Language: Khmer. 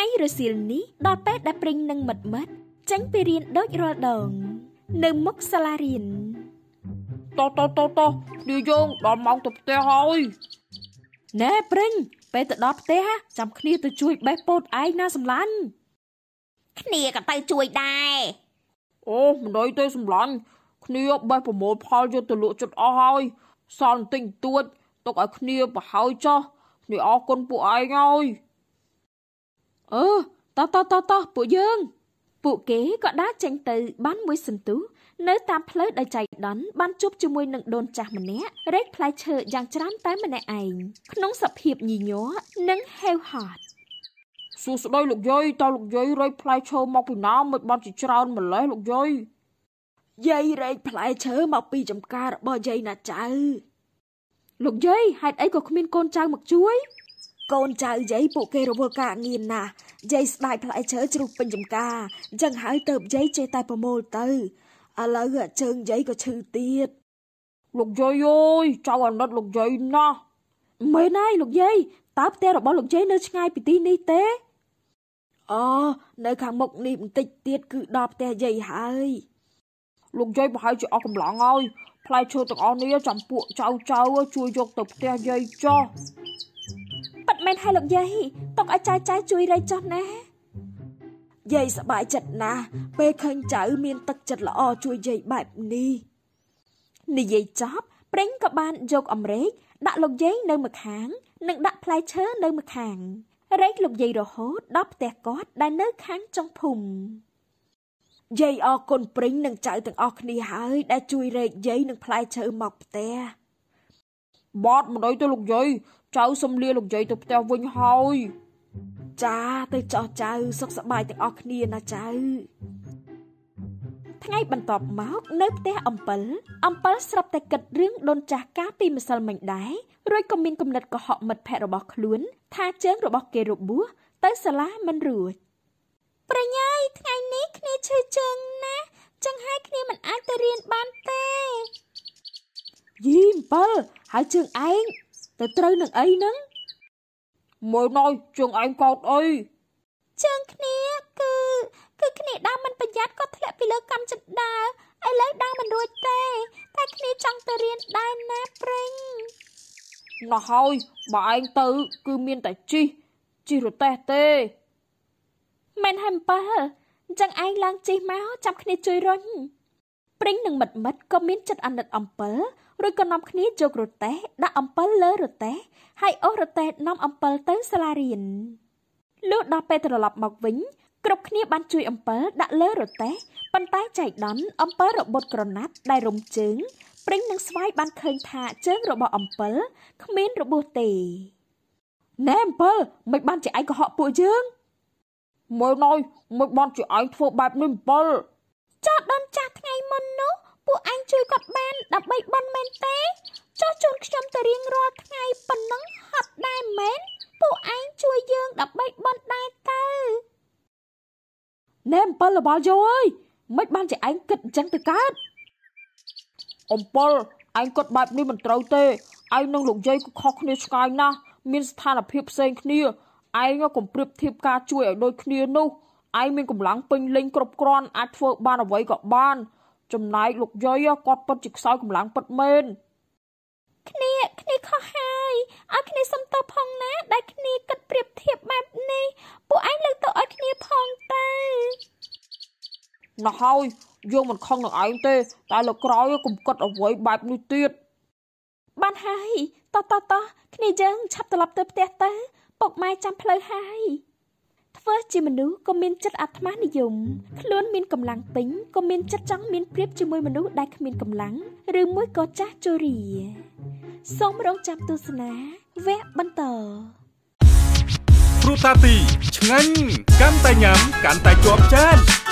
ថ្ងៃរសៀលនេះដល់ពេលដែលព្រិញនឹងមិត្តមិត្តចេញពីរៀនដូចរាល់ដងនៅមុខសាលារៀនតតតតឌីយើងដល់ម៉ោងទៅផ្ទះហើយណែព្រិញពេលទៅដល់ផ្ទះចាំគ្នាទៅជួយបេះពោតឯងណាសម្លាញ់គ្នាក៏ទៅជួយដែរអូមិនដៃទេសម្លាញ់គ្នាបេះប្រមូលផលយកទៅលក់ចិត្តអស់ហើយសល់បន្តិចបន្តួចទុកឲ្យគ្នាប្រហើយចោះគ្នាអរគុណពួកឯងហើយអឺតោះតោះតោះតោះពួកយើង ពួកគេក៏ដើរចេញទៅ បានមួយសន្ទុះនៅតាមផ្លូវដែលចៃដន្យបានជួបជាមួយនឹងដូនចាស់ម្នាក់រែកផ្លែឈើយ៉ាងច្រើន តែម្នាក់ឯងក្នុងសភាពញីញ័រនិងហេវហត់សួស្ដីលោកយាយតើលោកយាយរែកផ្លែឈើមកពីណាមិនបានជាច្រើនម្លេះលោកយាយយាយរែកផ្លែឈើមកពីចំការរបស់យាយណាចៅលោកយាយហេតុអីក៏គ្មានកូនចៅមកជួយកូនចៅយាយពួកគេរវល់ការងារណាស់យាយស្ដាយផ្លែឈើជ្រុះពេញចំការអញ្ចឹងហើយទៅយាយចេះតែប្រមូលទៅឥឡូវជើងយាយក៏ឈឺទៀតលោកយាយអើយចៅអាណិតលោកយាយណាស់មែនហើយលោកយាយតើផ្ទះរបស់លោកយាយនៅឆ្ងាយពីទីនេះទេអូនៅខាងមុខនេះបន្តិចទៀតគឺដល់ផ្ទះយាយហើយលោកយាយប្រហែលជាអស់កម្លាំងហើយផ្លែឈើទាំងអស់នេះចំពួកចៅចៅជួយយកទៅផ្ទះយាយចុះមែនហើយលោកយាយតុកឲ្យចៅចៅជួយរៃចុះណាយាយសบายចិត្តណាស់ពេលឃើញចៅមានទឹកចិត្តល្អ ជួយយាយបែបនេះនិយាយចប់ព្រេងក៏បានយកអំរែកដាក់លោកយាយនៅម្ខាង និងដាក់ផ្លែឈើនៅម្ខាងរែកលោកយាយរហូតដល់ផ្ទះគាត់ ដែលនៅខាងចុងភូមិយាយអរគុណព្រិញនិងចៅទាំងអស់គ្នាហើយដែលជួយរែកយាយនិងផ្លែឈើមកផ្ទះបាទម្ដងទៅលោកយាយចៅសុំលាលោកយាយទៅផ្ទះវិញហើយចាទៅចោះចៅសុខសប្បាយទាំងអស់គ្នាណាចៅថ្ងៃបន្ទាប់មកនៅផ្ទះអំពិលអំពិលស្រាប់តែគិតរឿងដូនចាស់កាលពីម្សិលមិញដែររួចក៏មានគំនិតកុហកមិត្តភ័ក្តិរបស់ខ្លួនថាជើងរបស់គេរបួសទៅសាលាមិនរួចប្រញ៉ៃថ្ងៃនេះគ្នាឈឺជើងណាចឹងហើយគ្នាមិនអាចទៅរៀនបានទេយីអំពិលហើយជើងឯងទៅត្រូវនឹងអីហ្នឹងមើលណយជើងឯងកោតអីជើងគ្នាគឺ គឺគ្នាដើមមិនប្រយ័ត្នក៏ធ្លាក់ពីលើកម្មចិត្តដើរឥឡូវដើរមិនរួចទេតែគ្នាចង់ទៅរៀនដែរណាព្រិញណោះហើយបើឯងទៅ គឺមានតែជីជីរទេះទេមែនហើយអំប៉ាអញ្ចឹងឯងឡើងជីមកចាំគ្នាជួយរុញព្រិញនិងមិត្តមិត្តក៏មានចិត្តអាណិតអំពិលរួចក៏នាំគ្នាយករទេះដាក់អំពិលលើរទេះហើយអូសរទេះនាំអំពិលទៅសាលារៀនលុះដល់ពេលត្រឡប់មកវិញ គ្រប់គ្នាបានជួយអំពិលដាក់លើរទេះប៉ុន្តែចៃដន្យអំពិលរបត់ក្រណាត់ដែលរុំជើងព្រិញនិងស្វាយបានឃើញថាជើងរបស់អំពិលគ្មានរបួសទេណែអំពិលមិនបានជាឯងកុហកពួកយើងមើលណយមិនបានជាឯងធ្វើបែបនេះអំពិលចោតដនចពួកអញជួយគាត់បានដើម្បីបន់មែនទេចុះជូនខ្ញុំទៅរៀងរាល់ថ្ងៃប៉ុណ្ណឹងហត់ដែរមែនពួកអញជួយយើងដើម្បីបន់ដែរទៅណែអំពិលរបស់យោអើយមិនបានជាឯងគិតអញ្ចឹងទៅកើតអំពិលឯងគិតបែបនេះមិនត្រូវទេឯងនឹងលោកយាយក៏ខុសគ្នាឆ្ងាយណាស់មានស្ថានភាពផ្សេងគ្នាឯងក៏ប្រៀបធៀបការជួយឲ្យដូចគ្នានោះឯងមានកម្លាំងពេញលេញគ្រប់គ្រាន់អាចធ្វើបានអ្វីក៏បានចំណែកលោកយាយគាត់ពិតជាខ្សោយកម្លាំងពិតមែនគ្នាគ្នាខុសហើយឲ្យគ្នាសំទោសផងណាដែលគ្នាគិតប្រៀបធៀបបែបនេះ ពួកឯងលើកទៅឲ្យគ្នាផងទៅណោះហើយយើងមិនខឹងនឹងឯងទេ តែលោកក្រោយគុំគិតអ្វីបែបនេះទៀតបានហើយតោះតោះតោះគ្នាយើង ឆាប់ត្រឡប់ទៅផ្ទះទៅពុកម៉ែចាំផ្លូវហើយធ្វើជាមនុស្សក៏មានចិត្តអាត្មានិយមខ្លួនមានកម្លាំងពេញក៏មានចិត្តចង់មានប្រៀបជាមួយមនុស្សដែលគ្មានកម្លាំងឬមួយក៏ចាស់ជរាសូមរងចាំទស្សនាវគ្គបន្តព្រោះតាទីឆ្ងាញ់កាន់តែញ៉ាំកាន់តែជាប់ចាន